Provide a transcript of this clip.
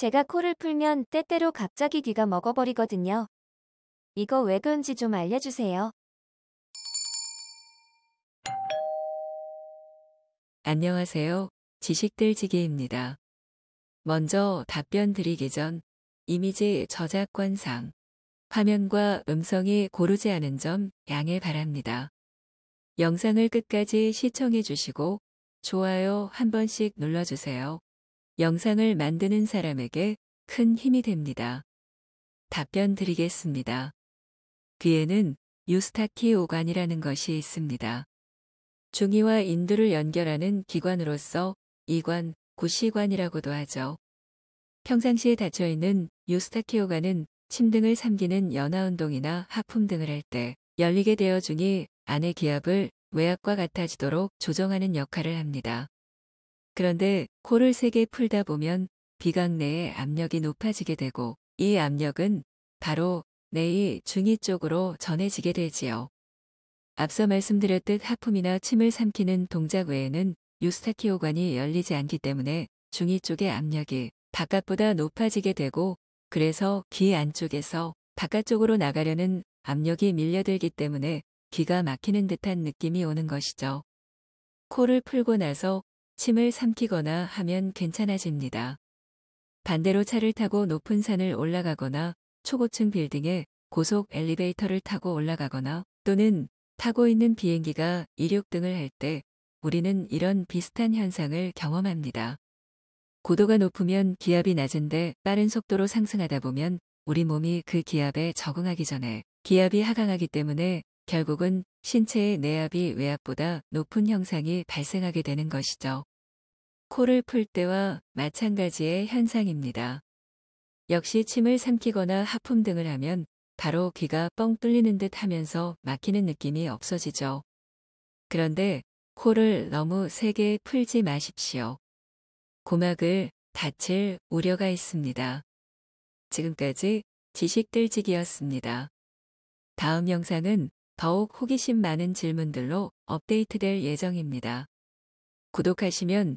제가 코를 풀면 때때로 갑자기 귀가 먹어버리거든요. 이거 왜 그런지 좀 알려주세요. 안녕하세요. 지식들지기입니다. 먼저 답변 드리기 전 이미지 저작권상 화면과 음성이 고르지 않은 점 양해 바랍니다. 영상을 끝까지 시청해 주시고 좋아요 한 번씩 눌러주세요. 영상을 만드는 사람에게 큰 힘이 됩니다. 답변 드리겠습니다. 귀에는 유스타키 오간이라는 것이 있습니다. 중이와 인두를 연결하는 기관으로서 이관, 구시관이라고도 하죠. 평상시에 닫혀있는 유스타키 오간은 침 등을 삼기는 연화운동이나 하품 등을 할 때 열리게 되어 중이 안의 기압을 외압과 같아지도록 조정하는 역할을 합니다. 그런데 코를 세게 풀다 보면 비강 내에 압력이 높아지게 되고 이 압력은 바로 내의 중이 쪽으로 전해지게 되지요. 앞서 말씀드렸듯 하품이나 침을 삼키는 동작 외에는 유스타키오관이 열리지 않기 때문에 중이 쪽의 압력이 바깥보다 높아지게 되고 그래서 귀 안쪽에서 바깥쪽으로 나가려는 압력이 밀려들기 때문에 귀가 막히는 듯한 느낌이 오는 것이죠. 코를 풀고 나서 침을 삼키거나 하면 괜찮아집니다. 반대로 차를 타고 높은 산을 올라가거나 초고층 빌딩에 고속 엘리베이터를 타고 올라가거나 또는 타고 있는 비행기가 이륙 등을 할 때 우리는 이런 비슷한 현상을 경험합니다. 고도가 높으면 기압이 낮은데 빠른 속도로 상승하다 보면 우리 몸이 그 기압에 적응하기 전에 기압이 하강하기 때문에 결국은 신체의 내압이 외압보다 높은 형상이 발생하게 되는 것이죠. 코를 풀 때와 마찬가지의 현상입니다. 역시 침을 삼키거나 하품 등을 하면 바로 귀가 뻥 뚫리는 듯 하면서 막히는 느낌이 없어지죠. 그런데 코를 너무 세게 풀지 마십시오. 고막을 다칠 우려가 있습니다. 지금까지 지식들지기였습니다. 다음 영상은 더욱 호기심 많은 질문들로 업데이트될 예정입니다. 구독하시면